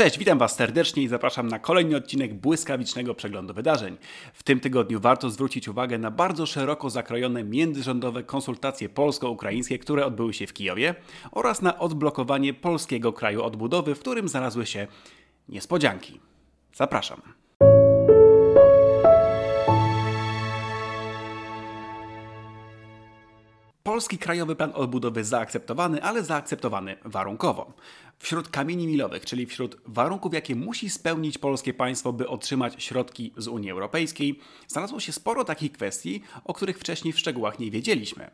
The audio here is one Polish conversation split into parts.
Cześć, witam Was serdecznie i zapraszam na kolejny odcinek błyskawicznego przeglądu wydarzeń. W tym tygodniu warto zwrócić uwagę na bardzo szeroko zakrojone międzyrządowe konsultacje polsko-ukraińskie, które odbyły się w Kijowie oraz na odblokowanie polskiego kraju odbudowy, w którym znalazły się niespodzianki. Zapraszam. Polski Krajowy Plan Odbudowy zaakceptowany, ale zaakceptowany warunkowo wśród kamieni milowych, czyli wśród warunków, jakie musi spełnić polskie państwo, by otrzymać środki z Unii Europejskiej, znalazło się sporo takich kwestii, o których wcześniej w szczegółach nie wiedzieliśmy.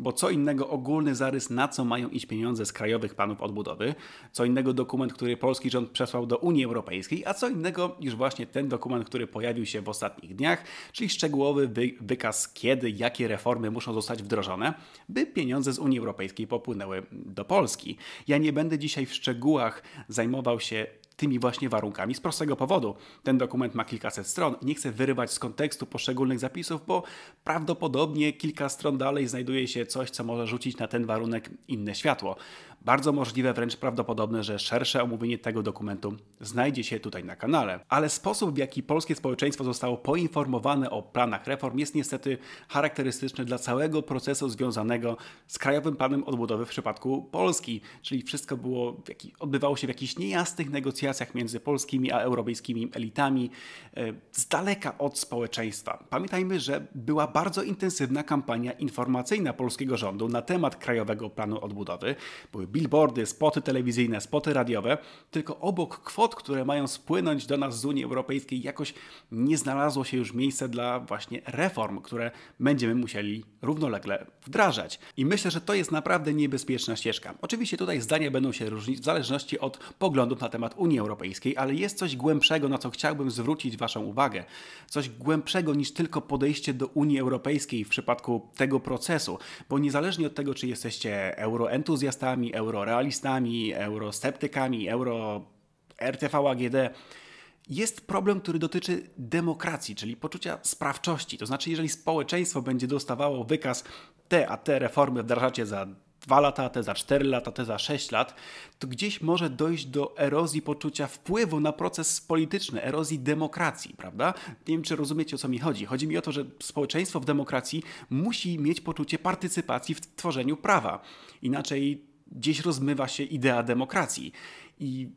Bo co innego ogólny zarys, na co mają iść pieniądze z krajowych planów odbudowy, co innego dokument, który polski rząd przesłał do Unii Europejskiej, a co innego niż właśnie ten dokument, który pojawił się w ostatnich dniach, czyli szczegółowy wy wykaz, kiedy, jakie reformy muszą zostać wdrożone, by pieniądze z Unii Europejskiej popłynęły do Polski. Ja nie będę dzisiaj w szczegółach zajmował się tymi właśnie warunkami. Z prostego powodu. Ten dokument ma kilkaset stron. Nie chcę wyrywać z kontekstu poszczególnych zapisów, bo prawdopodobnie kilka stron dalej znajduje się coś, co może rzucić na ten warunek inne światło. Bardzo możliwe, wręcz prawdopodobne, że szersze omówienie tego dokumentu znajdzie się tutaj na kanale. Ale sposób, w jaki polskie społeczeństwo zostało poinformowane o planach reform jest niestety charakterystyczny dla całego procesu związanego z Krajowym Planem Odbudowy w przypadku Polski, czyli wszystko było, odbywało się w jakichś niejasnych negocjacjach między polskimi a europejskimi elitami, e, z daleka od społeczeństwa. Pamiętajmy, że była bardzo intensywna kampania informacyjna polskiego rządu na temat Krajowego Planu Odbudowy. Były billboardy, spoty telewizyjne, spoty radiowe, tylko obok kwot, które mają spłynąć do nas z Unii Europejskiej, jakoś nie znalazło się już miejsce dla właśnie reform, które będziemy musieli równolegle wdrażać. I myślę, że to jest naprawdę niebezpieczna ścieżka. Oczywiście tutaj zdania będą się różnić w zależności od poglądów na temat Unii Europejskiej, ale jest coś głębszego, na co chciałbym zwrócić Waszą uwagę. Coś głębszego niż tylko podejście do Unii Europejskiej w przypadku tego procesu, bo niezależnie od tego, czy jesteście euroentuzjastami, eurorealistami, eurosceptykami, euro RTV AGD, jest problem, który dotyczy demokracji, czyli poczucia sprawczości. To znaczy, jeżeli społeczeństwo będzie dostawało wykaz te a te reformy wdrażacie za dwa lata, te za cztery lata, te za sześć lat, to gdzieś może dojść do erozji poczucia wpływu na proces polityczny, erozji demokracji, prawda? Nie wiem, czy rozumiecie, o co mi chodzi. Chodzi mi o to, że społeczeństwo w demokracji musi mieć poczucie partycypacji w tworzeniu prawa. Inaczej gdzieś rozmywa się idea demokracji. I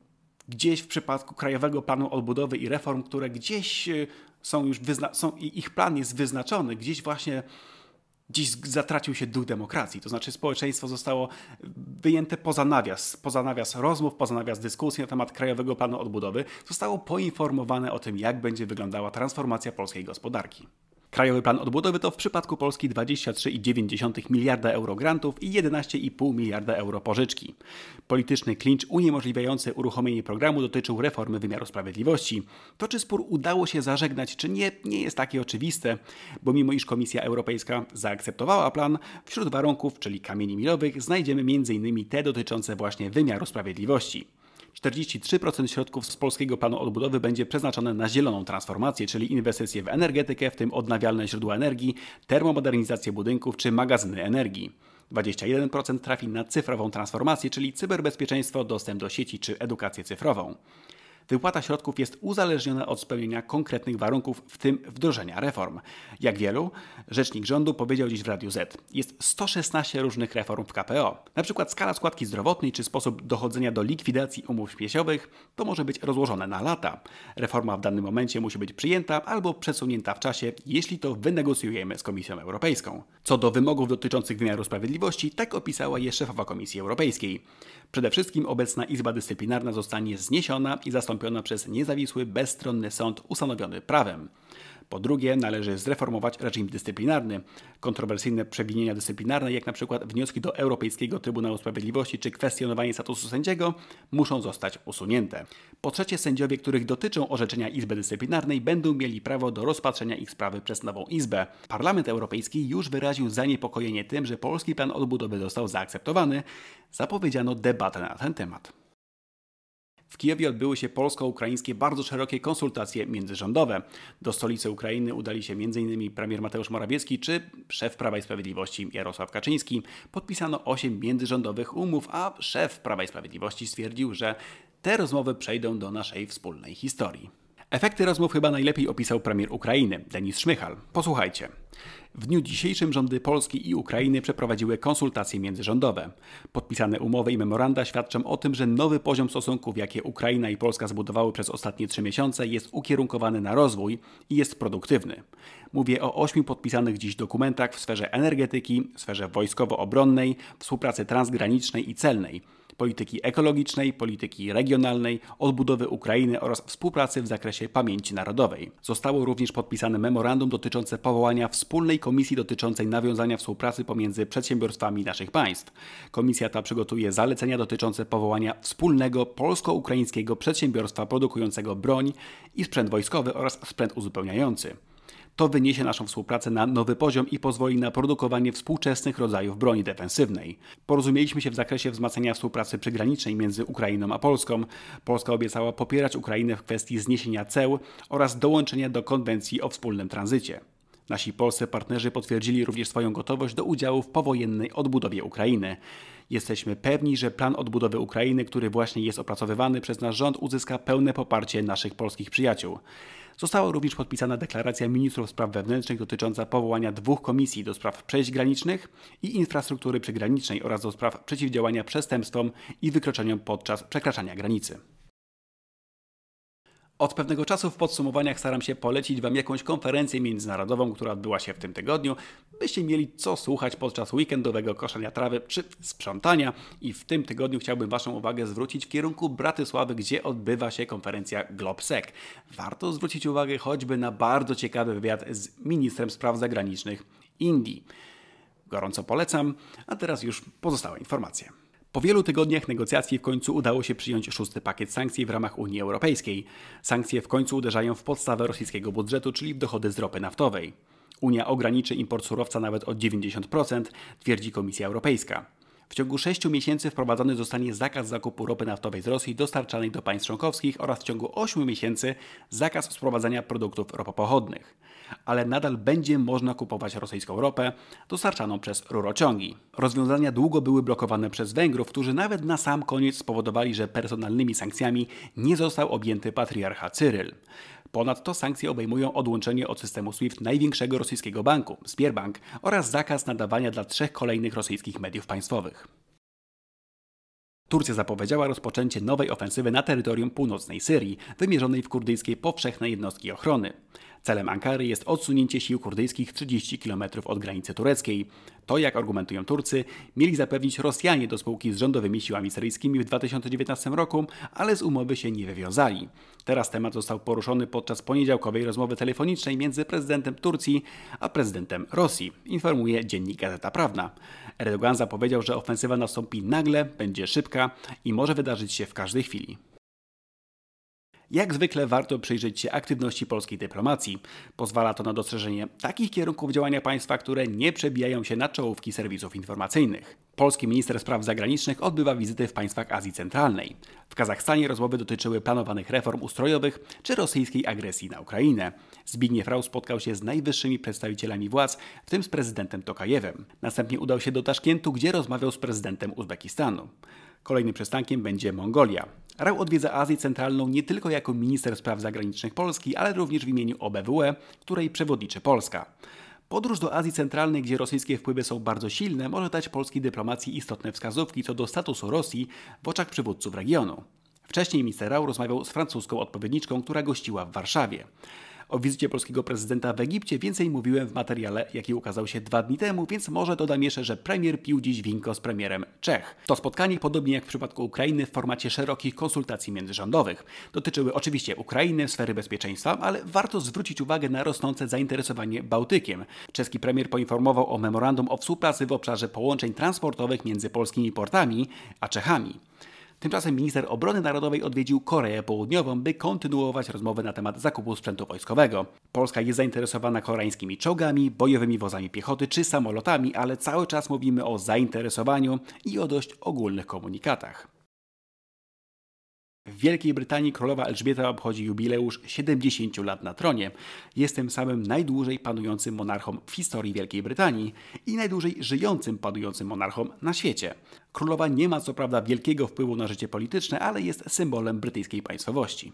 gdzieś w przypadku Krajowego Planu Odbudowy i reform, które gdzieś e, są już są, ich plan jest wyznaczony, gdzieś właśnie dziś zatracił się duch demokracji. To znaczy społeczeństwo zostało e, wyjęte poza nawias, poza nawias rozmów, poza nawias dyskusji na temat Krajowego Planu Odbudowy. Zostało poinformowane o tym, jak będzie wyglądała transformacja polskiej gospodarki. Krajowy Plan Odbudowy to w przypadku Polski 23,9 miliarda euro grantów i 11,5 miliarda euro pożyczki. Polityczny klincz uniemożliwiający uruchomienie programu dotyczył reformy wymiaru sprawiedliwości. To czy spór udało się zażegnać czy nie, nie jest takie oczywiste, bo mimo iż Komisja Europejska zaakceptowała plan, wśród warunków, czyli kamieni milowych, znajdziemy m.in. te dotyczące właśnie wymiaru sprawiedliwości. 43% środków z polskiego planu odbudowy będzie przeznaczone na zieloną transformację, czyli inwestycje w energetykę, w tym odnawialne źródła energii, termomodernizację budynków czy magazyny energii. 21% trafi na cyfrową transformację, czyli cyberbezpieczeństwo, dostęp do sieci czy edukację cyfrową wypłata środków jest uzależniona od spełnienia konkretnych warunków, w tym wdrożenia reform. Jak wielu? Rzecznik rządu powiedział dziś w Radiu Z. Jest 116 różnych reform w KPO. Na przykład skala składki zdrowotnej czy sposób dochodzenia do likwidacji umów śmieciowych to może być rozłożone na lata. Reforma w danym momencie musi być przyjęta albo przesunięta w czasie, jeśli to wynegocjujemy z Komisją Europejską. Co do wymogów dotyczących wymiaru sprawiedliwości, tak opisała je szefowa Komisji Europejskiej. Przede wszystkim obecna Izba Dyscyplinarna zostanie zniesiona i zastąpiona przez niezawisły, bezstronny sąd ustanowiony prawem. Po drugie, należy zreformować reżim dyscyplinarny. Kontrowersyjne przewinienia dyscyplinarne, jak na przykład wnioski do Europejskiego Trybunału Sprawiedliwości czy kwestionowanie statusu sędziego, muszą zostać usunięte. Po trzecie, sędziowie, których dotyczą orzeczenia Izby Dyscyplinarnej, będą mieli prawo do rozpatrzenia ich sprawy przez nową Izbę. Parlament Europejski już wyraził zaniepokojenie tym, że polski plan odbudowy został zaakceptowany. Zapowiedziano debatę na ten temat w Kijowie odbyły się polsko-ukraińskie bardzo szerokie konsultacje międzyrządowe. Do stolicy Ukrainy udali się m.in. premier Mateusz Morawiecki czy szef Prawa i Sprawiedliwości Jarosław Kaczyński. Podpisano 8 międzyrządowych umów, a szef Prawa i Sprawiedliwości stwierdził, że te rozmowy przejdą do naszej wspólnej historii. Efekty rozmów chyba najlepiej opisał premier Ukrainy, Denis Szmychal. Posłuchajcie. W dniu dzisiejszym rządy Polski i Ukrainy przeprowadziły konsultacje międzyrządowe. Podpisane umowy i memoranda świadczą o tym, że nowy poziom stosunków, jakie Ukraina i Polska zbudowały przez ostatnie trzy miesiące, jest ukierunkowany na rozwój i jest produktywny. Mówię o ośmiu podpisanych dziś dokumentach w sferze energetyki, sferze wojskowo-obronnej, współpracy transgranicznej i celnej polityki ekologicznej, polityki regionalnej, odbudowy Ukrainy oraz współpracy w zakresie pamięci narodowej. Zostało również podpisane memorandum dotyczące powołania wspólnej komisji dotyczącej nawiązania współpracy pomiędzy przedsiębiorstwami naszych państw. Komisja ta przygotuje zalecenia dotyczące powołania wspólnego polsko-ukraińskiego przedsiębiorstwa produkującego broń i sprzęt wojskowy oraz sprzęt uzupełniający. To wyniesie naszą współpracę na nowy poziom i pozwoli na produkowanie współczesnych rodzajów broni defensywnej. Porozumieliśmy się w zakresie wzmacniania współpracy przygranicznej między Ukrainą a Polską. Polska obiecała popierać Ukrainę w kwestii zniesienia ceł oraz dołączenia do konwencji o wspólnym tranzycie. Nasi polscy partnerzy potwierdzili również swoją gotowość do udziału w powojennej odbudowie Ukrainy. Jesteśmy pewni, że plan odbudowy Ukrainy, który właśnie jest opracowywany przez nasz rząd, uzyska pełne poparcie naszych polskich przyjaciół. Została również podpisana deklaracja ministrów spraw wewnętrznych dotycząca powołania dwóch komisji do spraw przejść granicznych i infrastruktury przygranicznej oraz do spraw przeciwdziałania przestępstwom i wykroczeniom podczas przekraczania granicy. Od pewnego czasu w podsumowaniach staram się polecić Wam jakąś konferencję międzynarodową, która odbyła się w tym tygodniu, byście mieli co słuchać podczas weekendowego koszenia trawy czy sprzątania. I w tym tygodniu chciałbym Waszą uwagę zwrócić w kierunku Bratysławy, gdzie odbywa się konferencja GlobSec. Warto zwrócić uwagę choćby na bardzo ciekawy wywiad z ministrem spraw zagranicznych Indii. Gorąco polecam, a teraz już pozostałe informacje. Po wielu tygodniach negocjacji w końcu udało się przyjąć szósty pakiet sankcji w ramach Unii Europejskiej. Sankcje w końcu uderzają w podstawę rosyjskiego budżetu, czyli w dochody z ropy naftowej. Unia ograniczy import surowca nawet o 90%, twierdzi Komisja Europejska. W ciągu 6 miesięcy wprowadzony zostanie zakaz zakupu ropy naftowej z Rosji dostarczanej do państw członkowskich oraz w ciągu 8 miesięcy zakaz sprowadzania produktów ropopochodnych. Ale nadal będzie można kupować rosyjską ropę dostarczaną przez rurociągi. Rozwiązania długo były blokowane przez Węgrów, którzy nawet na sam koniec spowodowali, że personalnymi sankcjami nie został objęty patriarcha Cyryl. Ponadto sankcje obejmują odłączenie od systemu SWIFT największego rosyjskiego banku, Sberbank, oraz zakaz nadawania dla trzech kolejnych rosyjskich mediów państwowych. Turcja zapowiedziała rozpoczęcie nowej ofensywy na terytorium północnej Syrii, wymierzonej w kurdyjskie powszechne jednostki ochrony. Celem Ankary jest odsunięcie sił kurdyjskich 30 km od granicy tureckiej. To, jak argumentują Turcy, mieli zapewnić Rosjanie do spółki z rządowymi siłami syryjskimi w 2019 roku, ale z umowy się nie wywiązali. Teraz temat został poruszony podczas poniedziałkowej rozmowy telefonicznej między prezydentem Turcji a prezydentem Rosji, informuje dziennik Gazeta Prawna. Erdogan zapowiedział, że ofensywa nastąpi nagle, będzie szybka i może wydarzyć się w każdej chwili jak zwykle warto przyjrzeć się aktywności polskiej dyplomacji. Pozwala to na dostrzeżenie takich kierunków działania państwa, które nie przebijają się na czołówki serwisów informacyjnych. Polski minister spraw zagranicznych odbywa wizyty w państwach Azji Centralnej. W Kazachstanie rozmowy dotyczyły planowanych reform ustrojowych czy rosyjskiej agresji na Ukrainę. Zbigniew Rau spotkał się z najwyższymi przedstawicielami władz, w tym z prezydentem Tokajewem. Następnie udał się do Taszkentu, gdzie rozmawiał z prezydentem Uzbekistanu. Kolejnym przystankiem będzie Mongolia. Rał odwiedza Azję Centralną nie tylko jako minister spraw zagranicznych Polski, ale również w imieniu OBWE, której przewodniczy Polska. Podróż do Azji Centralnej, gdzie rosyjskie wpływy są bardzo silne, może dać polskiej dyplomacji istotne wskazówki co do statusu Rosji w oczach przywódców regionu. Wcześniej minister Rał rozmawiał z francuską odpowiedniczką, która gościła w Warszawie. O wizycie polskiego prezydenta w Egipcie więcej mówiłem w materiale, jaki ukazał się dwa dni temu, więc może dodam jeszcze, że premier pił dziś winko z premierem Czech. To spotkanie, podobnie jak w przypadku Ukrainy, w formacie szerokich konsultacji międzyrządowych. Dotyczyły oczywiście Ukrainy, sfery bezpieczeństwa, ale warto zwrócić uwagę na rosnące zainteresowanie Bałtykiem. Czeski premier poinformował o memorandum o współpracy w obszarze połączeń transportowych między polskimi portami a Czechami. Tymczasem minister obrony narodowej odwiedził Koreę Południową, by kontynuować rozmowy na temat zakupu sprzętu wojskowego. Polska jest zainteresowana koreańskimi czołgami, bojowymi wozami piechoty czy samolotami, ale cały czas mówimy o zainteresowaniu i o dość ogólnych komunikatach. W Wielkiej Brytanii królowa Elżbieta obchodzi jubileusz 70 lat na tronie. Jest tym samym najdłużej panującym monarchą w historii Wielkiej Brytanii i najdłużej żyjącym panującym monarchą na świecie. Królowa nie ma co prawda wielkiego wpływu na życie polityczne, ale jest symbolem brytyjskiej państwowości.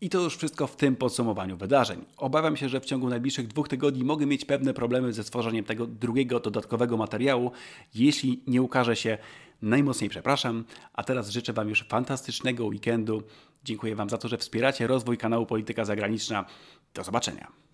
I to już wszystko w tym podsumowaniu wydarzeń. Obawiam się, że w ciągu najbliższych dwóch tygodni mogę mieć pewne problemy ze stworzeniem tego drugiego dodatkowego materiału, jeśli nie ukaże się najmocniej przepraszam. A teraz życzę Wam już fantastycznego weekendu. Dziękuję Wam za to, że wspieracie rozwój kanału Polityka Zagraniczna. Do zobaczenia.